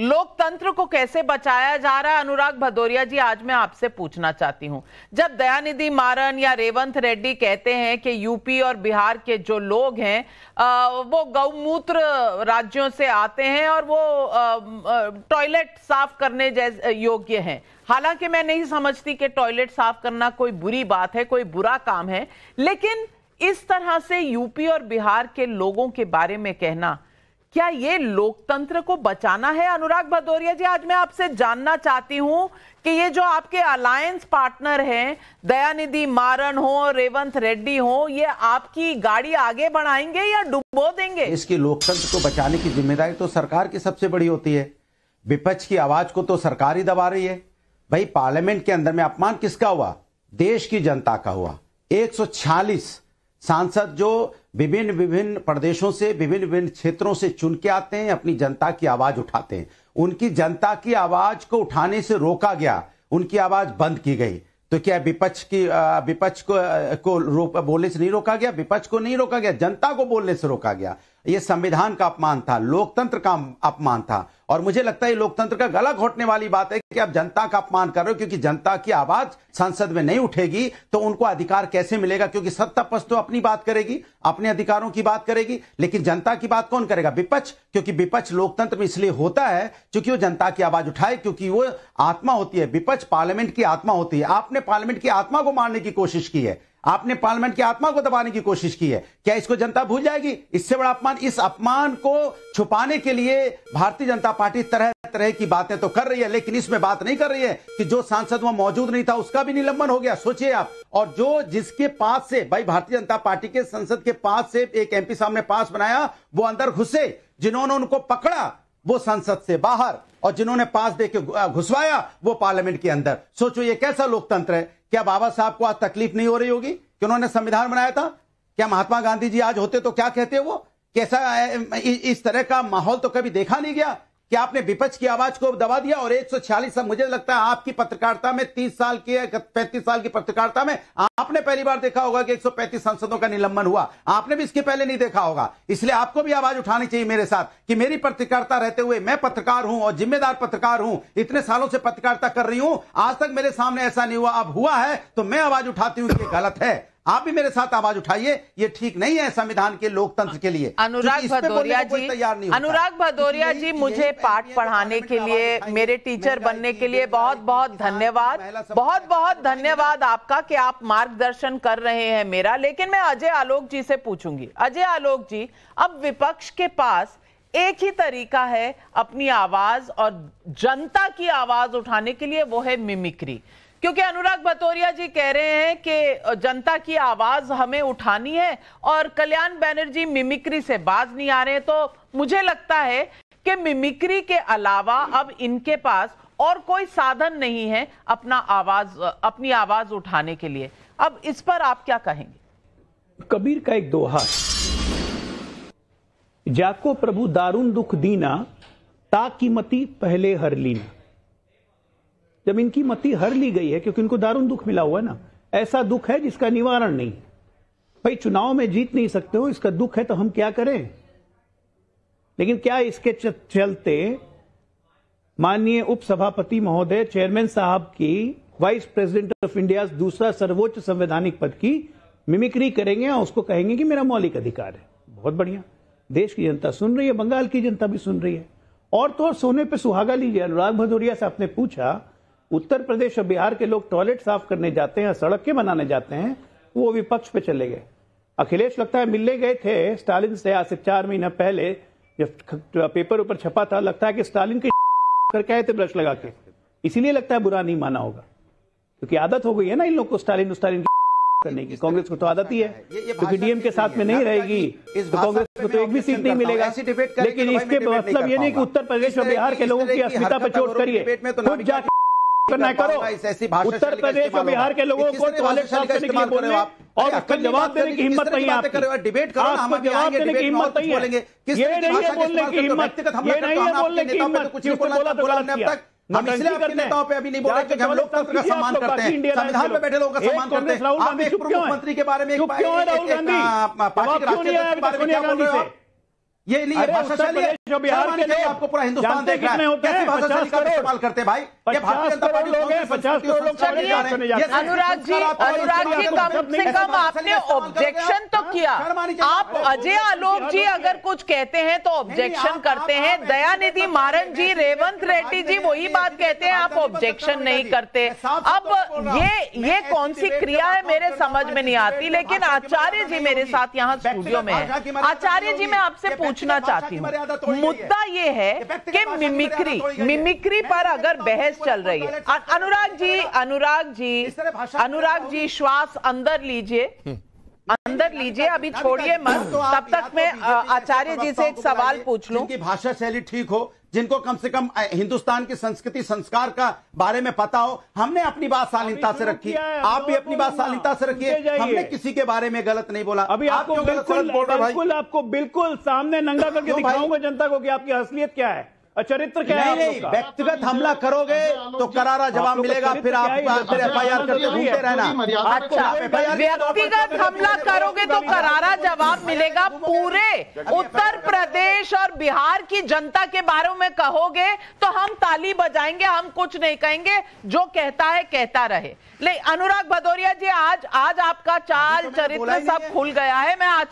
लोकतंत्र को कैसे बचाया जा रहा है अनुराग भदौरिया जी आज मैं आपसे पूछना चाहती हूं जब दयानिधि मारन या रेवंत रेड्डी कहते हैं कि यूपी और बिहार के जो लोग हैं वो गौमूत्र राज्यों से आते हैं और वो टॉयलेट साफ करने जैसे योग्य हैं हालांकि मैं नहीं समझती कि टॉयलेट साफ करना कोई बुरी बात है कोई बुरा काम है लेकिन इस तरह से यूपी और बिहार के लोगों के बारे में कहना क्या ये लोकतंत्र को बचाना है अनुराग भदौरिया जी आज मैं आपसे जानना चाहती हूं कि ये जो आपके अलायंस पार्टनर हैं दयानिधि मारन हो रेवंत रेड्डी हो ये आपकी गाड़ी आगे बढ़ाएंगे या डुबो देंगे इसकी लोकतंत्र को बचाने की जिम्मेदारी तो सरकार की सबसे बड़ी होती है विपक्ष की आवाज को तो सरकार ही दबा रही है भाई पार्लियामेंट के अंदर में अपमान किसका हुआ देश की जनता का हुआ एक सांसद जो विभिन्न विभिन्न प्रदेशों से विभिन्न विभिन्न क्षेत्रों से चुन के आते हैं अपनी जनता की आवाज उठाते हैं उनकी जनता की आवाज को उठाने से रोका गया उनकी आवाज बंद की गई तो क्या विपक्ष की विपक्ष को को बोलने से नहीं रोका गया विपक्ष को नहीं रोका गया जनता को बोलने से रोका गया यह संविधान का अपमान था लोकतंत्र का अपमान था और मुझे लगता है लोकतंत्र का गला घोटने वाली बात है कि आप जनता का अपमान कर रहे हो क्योंकि जनता की आवाज संसद में नहीं उठेगी तो उनको अधिकार कैसे मिलेगा क्योंकि सत्ता पक्ष तो अपनी बात करेगी अपने अधिकारों की बात करेगी लेकिन जनता की बात कौन करेगा विपक्ष क्योंकि विपक्ष लोकतंत्र में इसलिए होता है क्योंकि वो जनता की आवाज उठाए क्योंकि वो आत्मा होती है विपक्ष पार्लियामेंट की आत्मा होती है आपने पार्लियामेंट की आत्मा को मारने की कोशिश की है आपने पार्लियामेंट की आत्मा को दबाने की कोशिश की है क्या इसको जनता भूल जाएगी इससे बड़ा अपमान इस अपमान को छुपाने के लिए भारतीय जनता पार्टी तरह तरह की बातें तो कर रही है लेकिन इसमें बात नहीं कर रही है कि जो सांसद वहां मौजूद नहीं था उसका भी निलंबन हो गया सोचिए आप और जो जिसके पास से भाई भारतीय जनता पार्टी के संसद के पास से एक एमपी साहब ने पास बनाया वो अंदर घुसे जिन्होंने उनको पकड़ा वो संसद से बाहर और जिन्होंने पास देके घुसवाया वो पार्लियामेंट के अंदर सोचो ये कैसा लोकतंत्र है क्या बाबा साहब को आज तकलीफ नहीं हो रही होगी कि उन्होंने संविधान बनाया था क्या महात्मा गांधी जी आज होते तो क्या कहते वो कैसा इस तरह का माहौल तो कभी देखा नहीं गया कि आपने विपक्ष की आवाज को दबा दिया और 146 सौ मुझे लगता है आपकी पत्रकारिता में 30 साल की पैंतीस साल की पत्रकारिता में आपने पहली बार देखा होगा कि 135 सांसदों का निलंबन हुआ आपने भी इसके पहले नहीं देखा होगा इसलिए आपको भी आवाज उठानी चाहिए मेरे साथ कि मेरी पत्रकारिता रहते हुए मैं पत्रकार हूं और जिम्मेदार पत्रकार हूं इतने सालों से पत्रकारिता कर रही हूं आज तक मेरे सामने ऐसा नहीं हुआ अब हुआ है तो मैं आवाज उठाती हूं कि गलत है आप भी मेरे साथ आवाज उठाइए ये ठीक नहीं है संविधान के लोकतंत्र के लिए अनुराग भदौरिया जी तैयार नहीं अनुराग भदौरिया जी मुझे पाठ पढ़ाने के लिए मेरे टीचर बनने के लिए बहुत बहुत धन्यवाद बहुत बहुत धन्यवाद आपका कि आप मार्गदर्शन कर रहे हैं मेरा लेकिन मैं अजय आलोक जी से पूछूंगी अजय आलोक जी अब विपक्ष के पास एक ही तरीका है अपनी आवाज और जनता की आवाज उठाने के लिए वो है मिमिक्री क्योंकि अनुराग भतौरिया जी कह रहे हैं कि जनता की आवाज हमें उठानी है और कल्याण बैनर्जी मिमिक्री से बाज नहीं आ रहे तो मुझे लगता है कि मिमिक्री के अलावा अब इनके पास और कोई साधन नहीं है अपना आवाज अपनी आवाज उठाने के लिए अब इस पर आप क्या कहेंगे कबीर का एक दोहा जाको प्रभु दारुण दुख दीना ताकीमती पहले हर लीना जब इनकी मति हर ली गई है क्योंकि इनको दारुण दुख मिला हुआ है ना ऐसा दुख है जिसका निवारण नहीं भाई चुनाव में जीत नहीं सकते हो इसका दुख है तो हम क्या करें लेकिन क्या इसके चलते माननीय उपसभापति महोदय चेयरमैन साहब की वाइस प्रेसिडेंट ऑफ इंडिया दूसरा सर्वोच्च संवैधानिक पद की मिमिक्री करेंगे और उसको कहेंगे कि मेरा मौलिक अधिकार है बहुत बढ़िया देश की जनता सुन रही है बंगाल की जनता भी सुन रही है और तो और सोने पे सुहागा लीजिए अनुराग भदौरिया से आपने पूछा उत्तर प्रदेश और बिहार के लोग टॉयलेट साफ करने जाते हैं सड़क के बनाने जाते हैं वो विपक्ष पे चले गए अखिलेश लगता है मिलने गए थे स्टालिन से आज से चार महीना पहले जब पेपर ऊपर छपा था लगता है कि स्टालिन के करके आए थे ब्रश लगा के इसीलिए लगता है बुरा नहीं माना होगा क्योंकि आदत हो गई है ना इन लोग को स्टालिन स्टालिन करने की कांग्रेस को तो आदत ही है क्योंकि तो डीएम के साथ में नहीं रहेगी तो कांग्रेस को तो एक भी सीट नहीं मिलेगा लेकिन तो इसके मतलब ये नहीं कि उत्तर प्रदेश और बिहार के लोगों की अस्मिता पर चोट करिए तो खुद जाके करना करो उत्तर प्रदेश और बिहार के लोगों को टॉयलेट साफ करने के लिए बोल रहे आप और उसका जवाब देने की हिम्मत नहीं है डिबेट करो आपको जवाब देने की हिम्मत नहीं है ये नहीं है बोलने की हिम्मत ये नहीं है बोलने की हिम्मत कुछ बोला तो, तो बोला अब हम इसलिए आपके नेताओं पे अभी नहीं बोल रहे क्योंकि हम लोकतंत्र का सम्मान करते हैं संविधान पे बैठे लोगों का सम्मान करते हैं आप एक प्रमुख मंत्री के बारे में एक पार्टी के राष्ट्रीय के बारे में क्या बोल रहे हो ये नहीं भाषा शैली जो बिहार के लोग आपको पूरा हिंदुस्तान देख रहा है होते भाषा पचास इस्तेमाल करते भाई ये भारतीय जनता पार्टी लोग हैं पचास करोड़ अनुराग जी अनुराग जी कम से कम आपने ऑब्जेक्शन तो हाँ, किया आप अजय आलोक जी अगर कुछ कहते हैं तो ऑब्जेक्शन करते हैं दयानिधि मतलब मारन जी रेवंत रेड्डी जी वही बात कहते हैं आप ऑब्जेक्शन नहीं करते अब ये ये कौन सी क्रिया है मेरे समझ में नहीं आती लेकिन आचार्य जी मेरे साथ यहाँ स्टूडियो में है आचार्य जी मैं आपसे पूछना चाहती हूँ मुद्दा ये है कि मिमिक्री मिमिक्री पर अगर बहस चल रही है अनुराग जी अनुराग जी अनुराग जी श्वास अंदर लीजिए हम्म। अंदर लीजिए अभी छोड़िए मत तो तब तक तो मैं आचार्य जी से एक सवाल पूछ लूं कि भाषा शैली ठीक हो जिनको कम से कम हिंदुस्तान की संस्कृति संस्कार का बारे में पता हो हमने अपनी बात शालीनता से रखी आप भी अपनी बात शालीनता से रखिए हमने किसी के बारे में गलत नहीं बोला अभी आपको बिल्कुल आपको बिल्कुल सामने नंगा करके दिखाऊंगा जनता को कि आपकी असलियत क्या है चरित्र क्या नहीं, नहीं व्यक्तिगत हमला करोगे तो करारा जवाब मिलेगा फिर आप फिर एफ आई आर करते घूमते रहना अच्छा व्यक्तिगत हमला करोगे तो करारा जवाब मिलेगा पूरे उत्तर प्रदेश और बिहार की जनता के बारे में कहोगे तो हम ताली बजाएंगे हम कुछ नहीं कहेंगे जो कहता है कहता रहे ले अनुराग भदौरिया जी आज आज आपका तो चाल चरित्र सब खुल गया है मैं आज